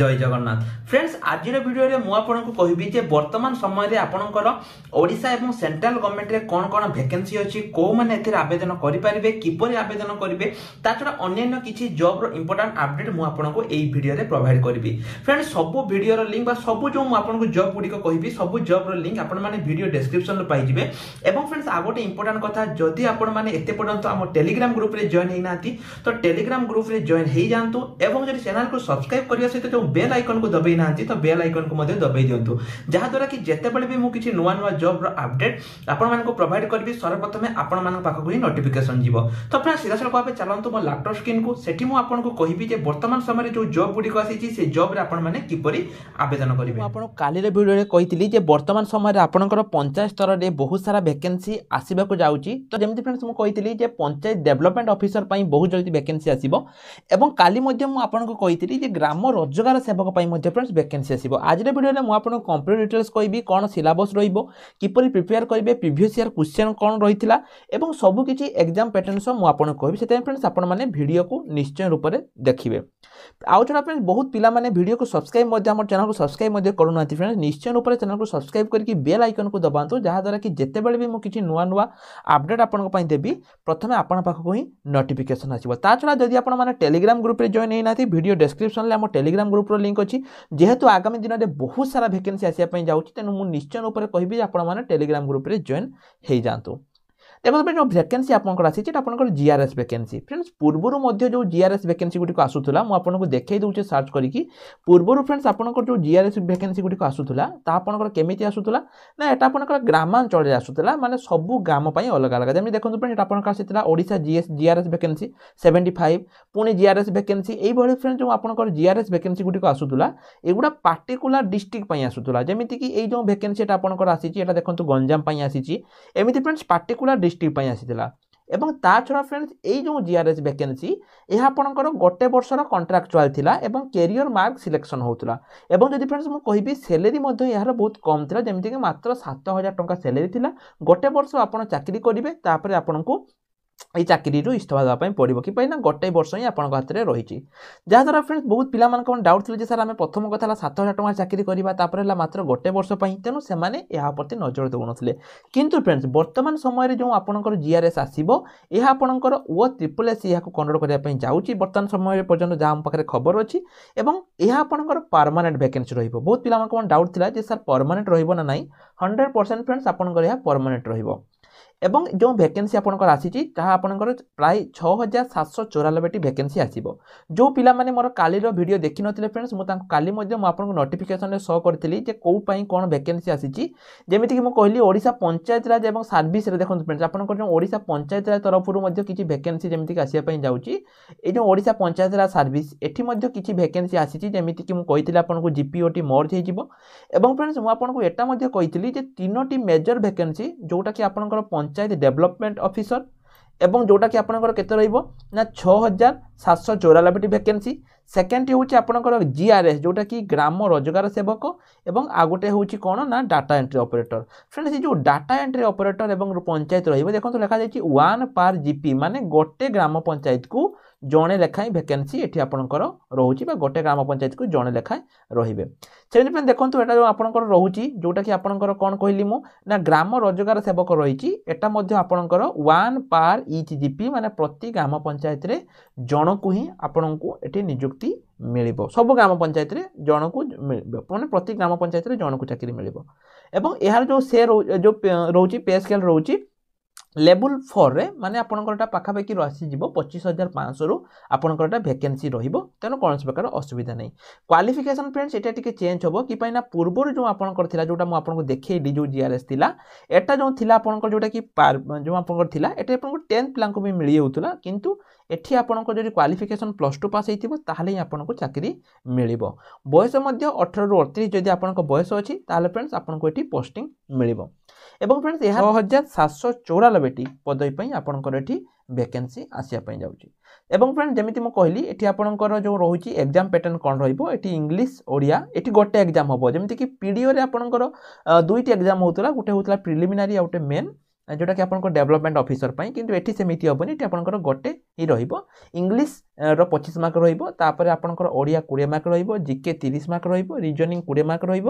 জয় Jagannath friends আজির ভিডিওরে মু আপনার কহবি যে বর্তমান সময়ের আপনার ওড়শা এবং সেন্ট্রাল গভর্নমেন্টরে কোণ কোণ ভ্যাকেন্সি অছি কেউ মানে এতে আবেদন করে কিপর আবেদন করবে তাছাড়া অন্যান্য কিছু জবর ইম্পর্টাট আপডেট মু আপনার এই ভিডিওরে প্রোভাইড করবি ফ্রেন্ড সবু ভিডিওর লিঙ্ক বা সবু যে আপনার জব গুড়ি কহবি সবু জবর লিঙ্ক আপনার মানে ভিডিও ডেসক্রিপশন পাইবে এবং ফ্রেন্ডস আগ গোটে ইম্পর্টাট কথা যদি আপনার মানে এতে পর্যন্ত আমার টেলিগ্রাম গ্রুপে জয়েন হয়ে না তো টেলিগ্রাম গ্রুপে জয়েন হয়ে যাতে এবং যদি চ্যানেলকে সবসক্রাইব করা সহ যে ବେଲ୍ ଆଇକନ୍କୁ ଦବେଇ ନାହାନ୍ତି ତ ବେଲ୍ ଆଇକନ୍କୁ ମଧ୍ୟ ଦବେଇ ଦିଅନ୍ତୁ ଯାହାଦ୍ୱାରା କି ଯେତେବେଳେ ବି ମୁଁ କିଛି ନୂଆ ନୂଆ ଜବ୍ର ଅପଡେଟ୍ ଆପଣମାନଙ୍କୁ ପ୍ରୋଭାଇଡ୍ କରିବି ସର୍ବପ୍ରଥମେ ଆପଣମାନଙ୍କ ପାଖକୁ ହିଁ ନୋଟିଫିକେସନ୍ ଯିବ ତ ଫ୍ରେଣ୍ଡ୍ ସିଧାସଳଖ ଭାବେ ଚାଲନ୍ତୁ ମୋ ଲ୍ୟାପଟପ୍ ସ୍କ୍ରିନ୍କୁ ସେଠି ମୁଁ ଆପଣଙ୍କୁ କହିବି ଯେ ବର୍ତ୍ତମାନ ସମୟରେ ଯେଉଁ ଜବ୍ ଗୁଡ଼ିକ ଆସିଛି ସେ ଜବ୍ରେ ଆପଣମାନେ କିପରି ଆବେଦନ କରିବେ ଆପଣ କାଲିର ଭିଡ଼ିଓରେ କହିଥିଲି ଯେ ବର୍ତ୍ତମାନ ସମୟରେ ଆପଣଙ୍କର ପଞ୍ଚାୟତ ସ୍ତରରେ ବହୁତ ସାରା ଭେକେନ୍ସି ଆସିବାକୁ ଯାଉଛି ତ ଯେମିତି ଫ୍ରେଣ୍ଡସ୍ ମୁଁ କହିଥିଲି ଯେ ପଞ୍ଚାୟତ ଡେଭଲପମେଣ୍ଟ ଅଫିସର ପାଇଁ ବହୁତ ଜଲ୍ଦି ଭେକେନ୍ସି ଆସିବ ଏବଂ କାଲି ମଧ୍ୟ ମୁଁ ଆପଣଙ୍କୁ କହିଥିଲି ଯେ ଗ୍ରାମ ରୋଜଗାର ସେବକ ପାଇଁ ମଧ୍ୟ ଫ୍ରେଣ୍ଡସ୍ ଭ୍ୟାକେନ୍ସି ଆସିବ ଆଜିର ଭିଡ଼ିଓରେ ମୁଁ ଆପଣଙ୍କୁ କମ୍ପ୍ଲିଟ୍ ଡିଟେଲ୍ସ କହିବି କ'ଣ ସିଲାବସ୍ ରହିବ କିପରି ପ୍ରିପେୟାର କରିବେ ପ୍ରିଭିୟସ୍ ଇୟର୍ କ୍ୱେଶ୍ଚନ୍ କ'ଣ ରହିଥିଲା ଏବଂ ସବୁକିଛି ଏକ୍ଜାମ୍ ପ୍ୟାଟର୍ନ ସହ ମୁଁ ଆପଣଙ୍କୁ କହିବି ସେଥିପାଇଁ ଫ୍ରେଣ୍ଡସ୍ ଆପଣମାନେ ଭିଡ଼ିଓକୁ ନିଶ୍ଚୟ ରୂପରେ ଦେଖିବେ ଆଉ ଛଡ଼ା ଫ୍ରେଣ୍ଡସ୍ ବହୁତ ପିଲାମାନେ ଭିଡ଼ିଓକୁ ସବସ୍କ୍ରାଇବ୍ ମଧ୍ୟ ଆମ ଚ୍ୟାନେଲ୍କୁ ସବସ୍କ୍ରାଇବ୍ ମଧ୍ୟ କରୁନାହାନ୍ତି ଫ୍ରେଣ୍ଡସ୍ ନିଶ୍ଚୟ ରୂପରେ ଚ୍ୟାନେଲ୍କୁ ସବସ୍କ୍ରାଇବ୍ କରିକି ବେଲ୍ ଆଇକନ୍କୁ ଦବାନ୍ତୁ ଯାହାଦ୍ୱାରା କି ଯେତେବେଳେ ବି ମୁଁ କିଛି ନୂଆ ନୂଆ ଅପଡ଼େଟ୍ ଆପଣଙ୍କ ପାଇଁ ଦେବି ପ୍ରଥମେ ଆପଣଙ୍କ ପାଖକୁ ହିଁ ନୋଟିଫିକେସନ୍ ଆସିବ ତା ଛଡ଼ା ଯଦି ଆପଣମାନେ ଟେଲିଗ୍ରାମ ଗ୍ରୁପରେ ଜଏନ୍ ହେଇନାହାନ୍ତି ଭିଡ଼ିଓ ଡେସ୍କ୍ରିପସନ୍ରେ ଆମ ଟେଲିଗ୍ରାମ ଗ୍ରୁପ গ্রুপর লিঙ্ক অছি যেহেতু আগামী দিনের বহু সারা ভ্যাকেন্সি আসা যাচ্ছে তেমন মু নিশ্চয় উপরে কহবি আপনার টেলিগ্রাম গ্রুপে জয়েন হয়ে যাতে দেখନ୍ତୁ ଫ୍ରେଣ୍ଡ ଭ୍ୟାକେନ୍ସି ଆପଣଙ୍କର ଆସିଛି ଏଇଟା ଆପଣଙ୍କର ଜିଆର୍ଏସ୍ ଭ୍ୟାକେନ୍ସି ଫ୍ରେଣ୍ଡସ୍ ପୂର୍ବରୁ ମଧ୍ୟ ଯେଉଁ ଜିଆର୍ଏସ୍ ଭ୍ୟାକେନ୍ସି ଗୁଡ଼ିକ ଆସୁଥିଲା ମୁଁ ଆପଣଙ୍କୁ ଦେଖାଇ ଦେଉଛି ସର୍ଚ୍ଚ କରିକି ପୂର୍ବରୁ ଫ୍ରେଣ୍ଡସ୍ ଆପଣଙ୍କର ଯେଉଁ ଜିଆର୍ଏସ୍ ଭ୍ୟାକେନ୍ସି ଗୁଡ଼ିକ ଆସୁଥିଲା ତାହା ଆପଣଙ୍କର କେମିତି ଆସୁଥିଲା ନା ଏଇଟା ଆପଣଙ୍କର ଗ୍ରାମାଞ୍ଚଳରେ ଆସୁଥିଲା ମାନେ ସବୁ ଗ୍ରାମ ପାଇଁ ଅଲଗା ଅଲଗା ଯେମିତି ଦେଖନ୍ତୁ ଫ୍ରେଣ୍ଡ ଏଇଟା ଆପଣଙ୍କର ଆସିଥିଲା Odisha GS GRS vacancy seventy five ପୁଣି ଜିଆର୍ଏସ୍ ଭ୍ୟାକେନ୍ସି ଏଇଭଳି ଫ୍ରେଣ୍ଡ ଯେଉଁ ଆପଣଙ୍କର ଜିଆର୍ଏସ୍ ଭ୍ୟାକେନ୍ସି ଗୁଡ଼ିକ ଆସୁଥିଲା ଏଗୁଡ଼ା ପାର୍ଟିକୁଲାର ଡିଷ୍ଟ୍ରିକ୍ଟ ପାଇଁ ଆସୁଥିଲା ଯେମିତିକି ଏଇ ଯେଉଁ ଭ୍ୟାକେନ୍ସି ଏଇଟା ଆପଣଙ୍କର ଆସିଛି ଏଇଟା ଦେଖନ୍ତୁ ଗଞ୍ଜାମ ପାଇଁ ଆସିଛି ଏମିତି ଫ୍ରେଣ୍ଡସ୍ ପାର୍ଟିକୁଲାର ଡିଷ୍ଟ୍ରିକ୍ଟ ଡିଷ୍ଟ୍ରିକ୍ଟ ପାଇଁ ଆସିଥିଲା ଏବଂ ତା ଛଡ଼ା ଫ୍ରେଣ୍ଡସ୍ ଏଇ ଯେଉଁ ଜିଆର୍ଏସ୍ ଭ୍ୟାକେନ୍ସି ଏହା ଆପଣଙ୍କର ଗୋଟେ ବର୍ଷର କଣ୍ଟ୍ରାକ୍ଚୁଆଲ୍ ଥିଲା ଏବଂ କ୍ୟାରିୟର ମାର୍କ ସିଲେକ୍ସନ୍ ହେଉଥିଲା ଏବଂ ଯଦି ଫ୍ରେଣ୍ଡସ୍ ମୁଁ କହିବି ସେଲେରୀ ମଧ୍ୟ ଏହାର ବହୁତ କମ୍ ଥିଲା ଯେମିତିକି ମାତ୍ର ସାତ ହଜାର ଟଙ୍କା ସେଲେରୀ ଥିଲା ଗୋଟେ ବର୍ଷ ଆପଣ ଚାକିରି କରିବେ ତାପରେ ଆପଣଙ୍କୁ এই চাকরিରୁ ଇସ୍ତଫା ଦେବା ପାଇଁ ପଡ଼ିବ କି ପାଇଁ ନା ଗୋଟାଏ ବର୍ଷ ହିଁ ଆପଣଙ୍କ ହାତରେ ରହିଛି ଯାହାଦ୍ୱାରା ଫ୍ରେଣ୍ଡସ୍ ବହୁତ ପିଲାମାନଙ୍କ ଡାଉଟ୍ ଥିଲେ ଯେ ସାର୍ ଆମେ ପ୍ରଥମ କଥା ହେଲା ସାତ ହଜାର ଟଙ୍କା ଚାକିରି କରିବା ତାପରେ ହେଲା ମାତ୍ର ଗୋଟେ ବର୍ଷ ପାଇଁ ତେଣୁ ସେମାନେ ଏହା ପ୍ରତି ନଜର ଦେଉନଥିଲେ କିନ୍ତୁ ଫ୍ରେଣ୍ଡସ୍ ବର୍ତ୍ତମାନ ସମୟରେ ଯେଉଁ ଆପଣଙ୍କର ଜିଆର୍ଏସ୍ ଆସିବ ଏହା ଆପଣଙ୍କର ଓ ତ୍ରିପୁଲ୍ ଏସ୍ ଏହାକୁ କଣ୍ଟ୍ରୋଲ୍ କରିବା ପାଇଁ ଯାଉଛି ବର୍ତ୍ତମାନ ସମୟରେ ପର୍ଯ୍ୟନ୍ତ ଯାହା ଆମ ପାଖରେ ଖବର ଅଛି ଏବଂ ଏହା ଆପଣଙ୍କର ପରମାନେଣ୍ଟ ଭ୍ୟାକେନ୍ସି ରହିବ ବହୁତ ପିଲାମାନଙ୍କ ଡାଉଟ୍ ଥିଲା ଯେ ସାର୍ ପରମାନେଣ୍ଟ ରହିବ ନା ନାହିଁ ହଣ୍ଡ୍ରେଡ଼ ପରସେଣ୍ଟ ଫ୍ରେଣ୍ଡସ୍ ଆପଣଙ୍କର ଏହା ପରମାନେଣ୍ଟ ରହିବ এবং ଯେଉଁ ଭେକେନ୍ସି ଆପଣଙ୍କର ଆସିଛି ତାହା ଆପଣଙ୍କର ପ୍ରାୟ ଛଅ ହଜାର ସାତଶହ ଚଉରାନବେଟି ଭେକେନ୍ସି ଆସିବ ଯେଉଁ ପିଲାମାନେ ମୋର କାଲିର ଭିଡ଼ିଓ ଦେଖିନଥିଲେ ଫ୍ରେଣ୍ଡସ୍ ମୁଁ ତାଙ୍କୁ କାଲି ମଧ୍ୟ ମୁଁ ଆପଣଙ୍କୁ ନୋଟିଫିକେସନ୍ରେ ସୋ କରିଥିଲି ଯେ କେଉଁ ପାଇଁ କ'ଣ ଭେକେନ୍ସି ଆସିଛି ଯେମିତିକି ମୁଁ କହିଲି ଓଡ଼ିଶା ପଞ୍ଚାୟତରାଜ ଏବଂ ସର୍ଭିସରେ ଦେଖନ୍ତୁ ଫ୍ରେଣ୍ଡସ୍ ଆପଣଙ୍କର ଯେଉଁ ଓଡ଼ିଶା ପଞ୍ଚାୟତରାଜ ତରଫରୁ ମଧ୍ୟ କିଛି ଭେକେନ୍ସି ଯେମିତିକି ଆସିବା ପାଇଁ ଯାଉଛି ଏ ଯେଉଁ ଓଡ଼ିଶା ପଞ୍ଚାୟତରାଜ ସର୍ଭିସ୍ ଏଠି ମଧ୍ୟ କିଛି ଭେକେନ୍ସି ଆସିଛି ଯେମିତିକି ମୁଁ କହିଥିଲି ଆପଣଙ୍କୁ ଜିପିଓଟି ମର୍ଜ ହେଇଯିବ ଏବଂ ଫ୍ରେଣ୍ଡସ୍ ମୁଁ ଆପଣଙ୍କୁ ଏଟା ମଧ୍ୟ କହିଥିଲି ଯେ ତିନୋଟି ମେଜର ଭେକେନ୍ସି ଯେଉଁଟାକି ଆପଣଙ୍କର ପଞ୍ଚାୟତ ଡେଭଲପମେଣ୍ଟ ଅଫିସର ଏବଂ ଯେଉଁଟାକି ଆପଣଙ୍କର କେତେ ରହିବ ନା ଛଅ ହଜାର ସାତଶହ ଚଉରାନବେଟି ଭ୍ୟାକେନ୍ସି ସେକେଣ୍ଡଟି ହେଉଛି ଆପଣଙ୍କର ଜିଆର୍ଏସ୍ ଯେଉଁଟାକି ଗ୍ରାମ ରୋଜଗାର ସେବକ ଏବଂ ଆଉ ଗୋଟେ ହେଉଛି କ'ଣ ନା ଡାଟା ଏଣ୍ଟ୍ରି ଅପରେଟର ଫ୍ରେଣ୍ଡ ସେ ଯେଉଁ ଡାଟା ଏଣ୍ଟ୍ରି ଅପରେଟର ଏବଂ ପଞ୍ଚାୟତ ରହିବ ଦେଖନ୍ତୁ ଲେଖାଯାଇଛି ୱାନ୍ ପାର୍ ଜିପି ମାନେ ଗୋଟେ ଗ୍ରାମ ପଞ୍ଚାୟତକୁ ଜଣେ ଲେଖାଏଁ ଭେକେନ୍ସି ଏଠି ଆପଣଙ୍କର ରହୁଛି ବା ଗୋଟେ ଗ୍ରାମ ପଞ୍ଚାୟତକୁ ଜଣେ ଲେଖାଏଁ ରହିବେ ସେମିତି ପାଇଁ ଦେଖନ୍ତୁ ଏଇଟା ଯେଉଁ ଆପଣଙ୍କର ରହୁଛି ଯେଉଁଟାକି ଆପଣଙ୍କର କ'ଣ କହିଲି ମୁଁ ନା ଗ୍ରାମ ରୋଜଗାର ସେବକ ରହିଛି ଏଟା ମଧ୍ୟ ଆପଣଙ୍କର ୱାନ୍ ପାର୍ ଇଚ୍ ଜିପି ମାନେ ପ୍ରତି ଗ୍ରାମ ପଞ୍ଚାୟତରେ ଜଣକୁ ହିଁ ଆପଣଙ୍କୁ ଏଠି ନିଯୁକ୍ତି ମିଳିବ ସବୁ ଗ୍ରାମ ପଞ୍ଚାୟତରେ ଜଣକୁ ମାନେ ପ୍ରତି ଗ୍ରାମ ପଞ୍ଚାୟତରେ ଜଣକୁ ଚାକିରି ମିଳିବ ଏବଂ ଏହାର ଯେଉଁ ସେ ଯେଉଁ ରହୁଛି ପେ ସ୍କେଲ୍ ରହୁଛି লেବୁল ফোর্রে ମାନେ ଆପଣଙ୍କରଟା ପାଖାପାଖି ରହିଯିବ ପଚିଶ ହଜାର ପାଞ୍ଚଶହରୁ ଆପଣଙ୍କରଟା ଭେକେନ୍ସି ରହିବ ତେଣୁ କୌଣସି ପ୍ରକାର ଅସୁବିଧା ନାହିଁ କ୍ୱାଲିଫିକେସନ୍ ଫ୍ରେଣ୍ଡସ୍ ଏଇଟା ଟିକେ ଚେଞ୍ଜ ହେବ କି ପାଇଁନା ପୂର୍ବରୁ ଯେଉଁ ଆପଣଙ୍କର ଥିଲା ଯେଉଁଟା ମୁଁ ଆପଣଙ୍କୁ ଦେଖେଇଲି ଯେଉଁ ଜିଆର୍ଏସ୍ ଥିଲା ଏଟା ଯେଉଁ ଥିଲା ଆପଣଙ୍କର ଯେଉଁଟା କି ଯେଉଁ ଆପଣଙ୍କର ଥିଲା ଏଠି ଆପଣଙ୍କୁ ଟେନ୍ଥ ପିଲାଙ୍କୁ ବି ମିଳିଯାଉଥିଲା କିନ୍ତୁ ଏଠି ଆପଣଙ୍କର ଯଦି କ୍ୱାଲିଫିକେସନ୍ ପ୍ଲସ୍ ଟୁ ପାସ୍ ହେଇଥିବ ତାହେଲେ ହିଁ ଆପଣଙ୍କୁ ଚାକିରି ମିଳିବ ବୟସ ମଧ୍ୟ ଅଠରରୁ ଅଠତିରିଶ ଯଦି ଆପଣଙ୍କ ବୟସ ଅଛି ତାହେଲେ ଫ୍ରେଣ୍ଡସ୍ ଆପଣଙ୍କୁ ଏଠି ପୋଷ୍ଟିଂ ମିଳିବ এবং ফ୍ରେଣ୍ଡସ୍ ଏହା ଛଅ ହଜାର ସାତଶହ ଚଉରାନବେଟି ପଦବୀ ପାଇଁ ଆପଣଙ୍କର ଏଠି ଭ୍ୟାକେନ୍ସି ଆସିବା ପାଇଁ ଯାଉଛି ଏବଂ ଫ୍ରେଣ୍ଡ ଯେମିତି ମୁଁ କହିଲି ଏଠି ଆପଣଙ୍କର ଯେଉଁ ରହୁଛି ଏକ୍ଜାମ୍ ପ୍ୟାଟର୍ନ କ'ଣ ରହିବ ଏଠି ଇଂଲିଶ ଓଡ଼ିଆ ଏଠି ଗୋଟେ ଏକ୍ଜାମ୍ ହେବ ଯେମିତିକି ପିଡ଼ିଓରେ ଆପଣଙ୍କର ଦୁଇଟି ଏକ୍ଜାମ୍ ହେଉଥିଲା ଗୋଟେ ହେଉଥିଲା ପ୍ରିଲିମିନାରୀ ଆଉ ଗୋଟେ ମେନ୍ ଯେଉଁଟାକି ଆପଣଙ୍କ ଡେଭଲପମେଣ୍ଟ ଅଫିସର ପାଇଁ କିନ୍ତୁ ଏଠି ସେମିତି ହେବନି ଏଠି ଆପଣଙ୍କର ଗୋଟେ ହିଁ ରହିବ ଇଂଲିଶର ପଚିଶ ମାର୍କ ରହିବ ତାପରେ ଆପଣଙ୍କର ଓଡ଼ିଆ କୋଡ଼ିଏ ମାର୍କ ରହିବ ଜିକେ ତିରିଶ ମାର୍କ ରହିବ ରିଜନିଂ କୋଡ଼ିଏ ମାର୍କ ରହିବ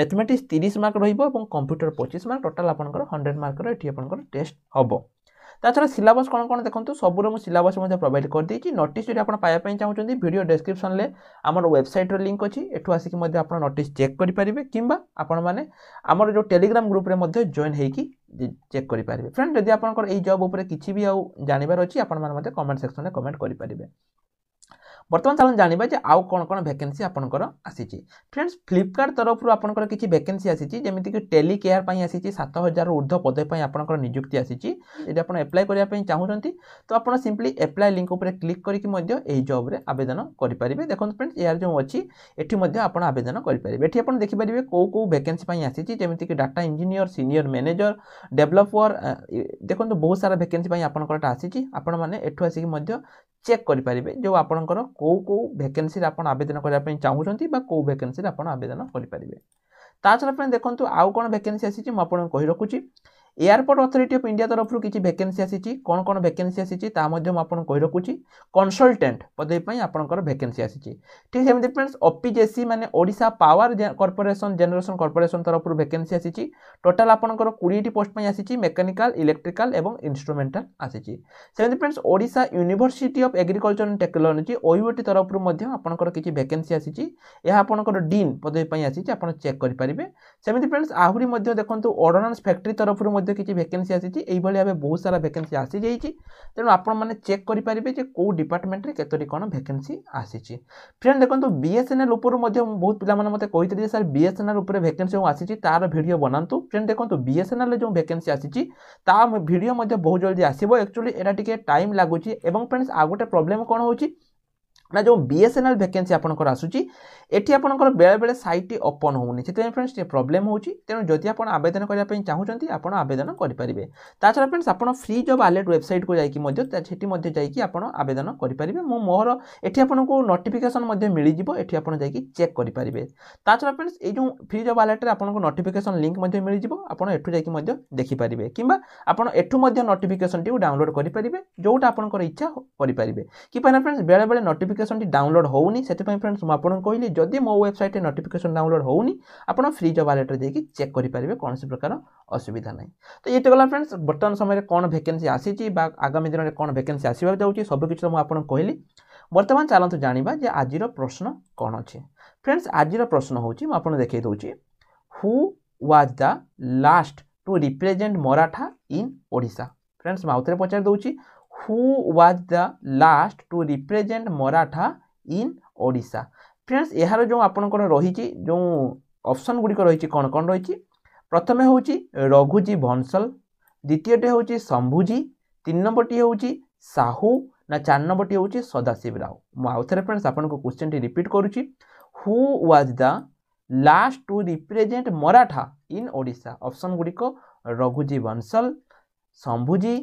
ମ୍ୟାଥମେଟିକ୍ସ ତିରିଶ ମାର୍କ ରହିବ ଏବଂ କମ୍ପ୍ୟୁଟର ପଚିଶ ମାର୍କ ଟୋଟାଲ୍ ଆପଣଙ୍କର ହଣ୍ଡ୍ରେଡ଼ ମାର୍କର ଏଠି ଆପଣଙ୍କର ଟେଷ୍ଟ ହେବ ତା ଛଡ଼ା ସିଲାବସ୍ କଣ କଣ ଦେଖନ୍ତୁ কোণ কোণ ସିଲାବସ୍ ମଧ୍ୟ ପ୍ରୋଭାଇଡ଼ କରିଦେଇଛି ନୋଟିସ୍ ଯଦି ଆପଣ ପାଇବା ପାଇଁ ଚାହୁଁଛନ୍ତି ଭିଡ଼ିଓ ଡେସ୍କ୍ରିପ୍ସନ୍ରେ ଆମର ୱେବସାଇଟ୍ର ଲିଙ୍କ୍ ଅଛି ଏଠୁ ଆସିକି ମଧ୍ୟ ଆପଣ ନୋଟିସ୍ ଚେକ୍ କରିପାରିବେ କିମ୍ବା ଆପଣମାନେ ଆମର ଯେଉଁ ଟେଲିଗ୍ରାମ୍ টেলিগ্রাম ମଧ୍ୟ ଜଏନ୍ হয়েকি চেକ୍ କରିପାରିବେ ଫ୍ରେଣ୍ଡ ଯଦି ଆପଣଙ୍କର ଏଇ ଜବ୍ ଉପରେ କିଛି ବି ଆଉ ଜାଣିବାର ଅଛି ଆପଣମାନେ ମଧ୍ୟ କମେଣ୍ଟ ସେକ୍ସନରେ କମେଣ୍ଟ କରିପାରିବେ বর্তমান চালু জাঁয়া যে আউ কোণ কোণ ভ্যাকেন্সি আপনার আসিছে ফ্রেন্ডস ফ্লিপকার্ট তরফর আপনার কিছু ভ্যাকেন্সি আসিছে যেমিকি টেলি কেয়ার আসিছে সাত হাজার ঊর্ধ্ব পদে আপনার নিযুক্তি আসিছে যদি আপনার এপ্লাই করা চাহুন তো আপনার সিম্পলি এপ্লাই লিঙ্ক উপরে ক্লিক করিকি এই জব্রে আবেদন করে পারে দেখুন ফ্রেন্ডস এর যে অছি এটি আপনার আবেদন করে পারে এটি আপনার দেখিপারে কেউ কেউ ভ্যাকেন্সি আসিছে যেমিকি data engineer senior manager developer দেখুন বহু সারা ভ্যাকেন্সি আপনার আসিছে আপনার এঠু আসিকি ଚେକ୍ କରିପାରିବେ ଯେଉଁ ଆପଣଙ୍କର କେଉଁ କେଉଁ ଭ୍ୟାକେନ୍ସିରେ ଆପଣ ଆବେଦନ କରିବା ପାଇଁ ଚାହୁଁଛନ୍ତି ବା କେଉଁ ଭ୍ୟାକେନ୍ସିରେ ଆପଣ ଆବେଦନ କରିପାରିବେ ତା ଛଡ଼ା ପାଇଁ ଦେଖନ୍ତୁ ଆଉ କ'ଣ ଭ୍ୟାକେନ୍ସି ଆସିଛି ମୁଁ ଆପଣଙ୍କୁ କହି ରଖୁଛି এয়ারপোর্ট অথরিটি অফ ইন্ডিয়া তরফରୁ କିଛି ভ୍ୟାକେନ୍ସି ଆସିଛି କ'ଣ କ'ଣ ଭ୍ୟାକେନ୍ସି ଆସିଛି ତା ମଧ୍ୟ ମୁଁ ଆପଣଙ୍କୁ କହି ରଖୁଛି କନସଲଟାଣ୍ଟ ପଦବୀ ପାଇଁ ଆପଣଙ୍କର ଭ୍ୟାକେନ୍ସି ଆସିଛି ଠିକ୍ ସେମିତି ଫ୍ରେଣ୍ଡସ୍ ଓପିଜେସି ମାନେ Odisha power corporation generation corporation ତରଫରୁ ଭ୍ୟାକେନ୍ସି ଆସିଛି ଟୋଟାଲ୍ ଆପଣଙ୍କର କୋଡ଼ିଏଟି ପୋଷ୍ଟ ପାଇଁ ଆସିଛି ମେକାନିକାଲ୍ ଇଲେକ୍ଟ୍ରିକାଲ୍ ଏବଂ ଇନ୍ଷ୍ଟ୍ରୁମେଣ୍ଟାଲ୍ ଆସିଛି ସେମିତି friends Odisha university of agriculture and technology OUT ତରଫରୁ ମଧ୍ୟ ଆପଣଙ୍କର କିଛି ଭ୍ୟାକେନ୍ସି ଆସିଛି ଏହା ଆପଣଙ୍କର ଡିନ୍ ପଦବୀ ପାଇଁ ଆସିଛି ଆପଣ ଚେକ୍ କରିପାରିବେ ସେମିତି ଫ୍ରେଣ୍ଡସ୍ ଆହୁରି ମଧ୍ୟ ଦେଖନ୍ତୁ ଅର୍ଡ଼ନାନ୍ସ ଫ୍ୟାକ୍ଟ୍ରି ତରଫରୁ ମଧ୍ୟ କିଛି ଭେକେନ୍ସି ଆସିଛି ଏଇଭଳି ଭାବେ ବହୁତ ସାରା ଭେକେନ୍ସି ଆସିଯାଇଛି ତେଣୁ ଆପଣମାନେ ଚେକ୍ କରିପାରିବେ ଯେ କେଉଁ ଡିପାର୍ଟମେଣ୍ଟରେ କେତୋଟି କ'ଣ ଭେକେନ୍ସି ଆସିଛି ଫ୍ରେଣ୍ଡ ଦେଖନ୍ତୁ ବିଏସ୍ଏନ୍ଏଲ୍ ଉପରୁ ମଧ୍ୟ ବହୁତ ପିଲାମାନେ ମୋତେ କହିଥିଲେ ଯେ ସାର୍ ବିଏସ୍ଏନ୍ଏଲ୍ ଉପରେ ଭେକେନ୍ସି ଯେଉଁ ଆସିଛି ତାର ଭିଡ଼ିଓ ବନାନ୍ତୁ ଫ୍ରେଣ୍ଡ ଦେଖନ୍ତୁ ବିଏସ୍ଏନ୍ଏଲ୍ରେ ଯେଉଁ ଭେକେନ୍ସି ଆସିଛି ତା ଭିଡ଼ିଓ ମଧ୍ୟ ବହୁତ ଜଲ୍ଦି ଆସିବ ଆକ୍ଚୁଆଲି ଏଇଟା ଟିକେ ଟାଇମ୍ ଲାଗୁଛି ଏବଂ ଫ୍ରେଣ୍ଡସ୍ ଆଉ ଗୋଟେ ପ୍ରୋବ୍ଲେମ୍ କ'ଣ ହେଉଛି ନା ଯେଉଁ ବିଏସ୍ଏନ୍ଏଲ୍ ଭେକେନ୍ସି ଆପଣଙ୍କର ଆସୁଛି এটি আপনার বেড়ে সাইটটি ওপন হোনি সেই ফ্রেন্ডস টিকিয়ে প্রোবলেম হচ্ছে তেমন যদি আপনার আবেদন করা চাহুমান আপনার আবেদন করে তাছাড়া ফ্রেন্ডস আপনার ফ্রি জব আলেট ওয়েবসাইট কু যাই সেটি যাই আপনার আবেদন করে মু মোর এটি আপনার নোটিফিকেসন মিলে যাব এটি আপনার যাই চেক করে তাছাড়া ফ্রেন্ডস এই যে ফ্রি জব আলেট্রে আপনার নোটিফিকেসন লিঙ্ক মিলে যাব আপনার এঠু যাই দেখিপারে কিংবা আপনার এঠু নোটিফিকেসনটি ডাউনলোড করে যেটা আপনার ইচ্ছা করে কিংবা ফ্রেন্ডস বেড়ে বেড়ে নোটিফিকেসনটি ডাউনলোড হোনি সেই ফ্রেন্ডস মু আপনার কহিলি ଯଦି ମୋ ୱେବସାଇଟ୍ରେ ନୋଟିଫିକେସନ୍ ଡାଉନଲୋଡ଼୍ ହେଉନି ଆପଣ ଫ୍ରି ଜବ୍ ଆଲର୍ଟରେ ଯାଇକି ଚେକ୍ କରିପାରିବେ କୌଣସି ପ୍ରକାର ଅସୁବିଧା ନାହିଁ ତ ଏଇଟା ଗଲା ଫ୍ରେଣ୍ଡସ୍ ବର୍ତ୍ତମାନ ସମୟରେ କ'ଣ ଭେକେନ୍ସି ଆସିଛି ବା ଆଗାମୀ ଦିନରେ କ'ଣ ଭେକେନ୍ସି ଆସିବାକୁ ଯାଉଛି ସବୁକିଛି ତ ମୁଁ ଆପଣଙ୍କୁ କହିଲି ବର୍ତ୍ତମାନ ଚାଲନ୍ତୁ ଜାଣିବା ଯେ ଆଜିର ପ୍ରଶ୍ନ କ'ଣ ଅଛି ଫ୍ରେଣ୍ଡସ୍ ଆଜିର ପ୍ରଶ୍ନ ହେଉଛି ମୁଁ ଆପଣଙ୍କୁ ଦେଖାଇ ଦେଉଛି who was the last to represent Maratha in Odisha friends ମୁଁ ଆଉଥରେ ପଚାରି ଦେଉଛି who was the last to represent Maratha in Odisha friends ଏହାର ଯେଉଁ ଆପଣଙ୍କର ରହିଛି ଯେଉଁ ଅପସନ୍ ଗୁଡ଼ିକ ରହିଛି କ'ଣ କ'ଣ ରହିଛି ପ୍ରଥମେ ହେଉଛି ରଘୁଜୀ ଭନ୍ସଲ ଦ୍ୱିତୀୟଟି ହେଉଛି ଶମ୍ଭୁଜୀ ତିନି ନମ୍ବରଟି ହେଉଛି ସାହୁ ନା ଚାରି ନମ୍ବରଟି ହେଉଛି ସଦାଶିବ ରାଓ ମୁଁ ଆଉ ଥରେ ଫ୍ରେଣ୍ଡସ୍ ଆପଣଙ୍କ କ୍ୱେଶ୍ଚିନ୍ଟି ରିପିଟ୍ କରୁଛି who was the last to represent Maratha in Odisha option ଗୁଡ଼ିକ ରଘୁଜୀ ବନ୍ସଲ ଶମ୍ଭୁଜୀ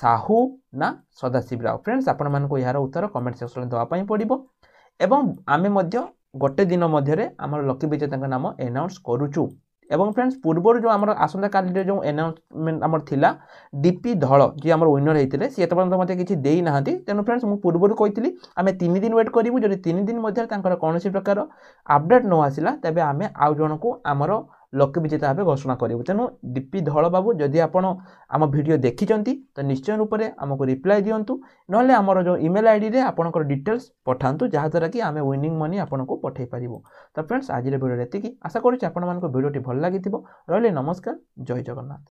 ସାହୁ ନା ସଦାଶିବ ରାଓ ଫ୍ରେଣ୍ଡସ୍ ଆପଣମାନଙ୍କୁ ଏହାର ଉତ୍ତର କମେଣ୍ଟ ସେକ୍ସନ୍ରେ ଦେବା ପାଇଁ ପଡ଼ିବ এবং আমি ମଧ୍ୟ ଗୋଟେ ଦିନ ମଧ୍ୟରେ ଆମର ଲକି ବିଜେତାଙ୍କ ନାମ ଆନାଉନ୍ସ କରୁଛୁ ଏବଂ ଫ୍ରେଣ୍ଡସ୍ ପୂର୍ବରୁ ଯେଉଁ ଆମର ଆସନ୍ତାକାଲିରେ ଯେଉଁ ଆନାଉନ୍ସମେଣ୍ଟ ଆମର ଥିଲା ଡିପି ଧଳ ଯିଏ ଆମର ୱିନର ହେଇଥିଲେ ସିଏ ଏତେପର୍ଯ୍ୟନ୍ତ ମୋତେ କିଛି ଦେଇନାହାନ୍ତି ତେଣୁ ଫ୍ରେଣ୍ଡସ୍ ମୁଁ ପୂର୍ବରୁ କହିଥିଲି ଆମେ ତିନି ଦିନ ୱେଟ୍ କରିବୁ ଯଦି ତିନି ଦିନ ମଧ୍ୟରେ ତାଙ୍କର କୌଣସି ପ୍ରକାର ଅପଡ଼େଟ୍ ନ ଆସିଲା ତେବେ ଆମେ ଆଉ ଜଣକୁ ଆମର ଲୋକ ବିଜେତା ଭାବେ ଘୋଷଣା କରିବୁ ତେଣୁ ଡି ପି ଧଳବାବୁ ଯଦି ଆପଣ ଆମ ଭିଡ଼ିଓ ଦେଖିଛନ୍ତି ତ ନିଶ୍ଚୟ ରୂପରେ ଆମକୁ ରିପ୍ଲାଏ ଦିଅନ୍ତୁ ନହେଲେ ଆମର ଯେଉଁ ଇମେଲ୍ ଆଇଡ଼ିରେ ଆପଣଙ୍କର ଡିଟେଲ୍ସ ପଠାନ୍ତୁ ଯାହାଦ୍ୱାରା କି ଆମେ ୱିନିଂ ମନି ଆପଣଙ୍କୁ ପଠାଇ ପାରିବୁ ତ ଫ୍ରେଣ୍ଡସ୍ ଆଜିର ଭିଡ଼ିଓରେ ଏତିକି ଆଶା କରୁଛି ଆପଣମାନଙ୍କୁ ଭିଡ଼ିଓଟି ଭଲ ଲାଗିଥିବ ରହିଲେ ନମସ୍କାର ଜୟ ଜଗନ୍ନାଥ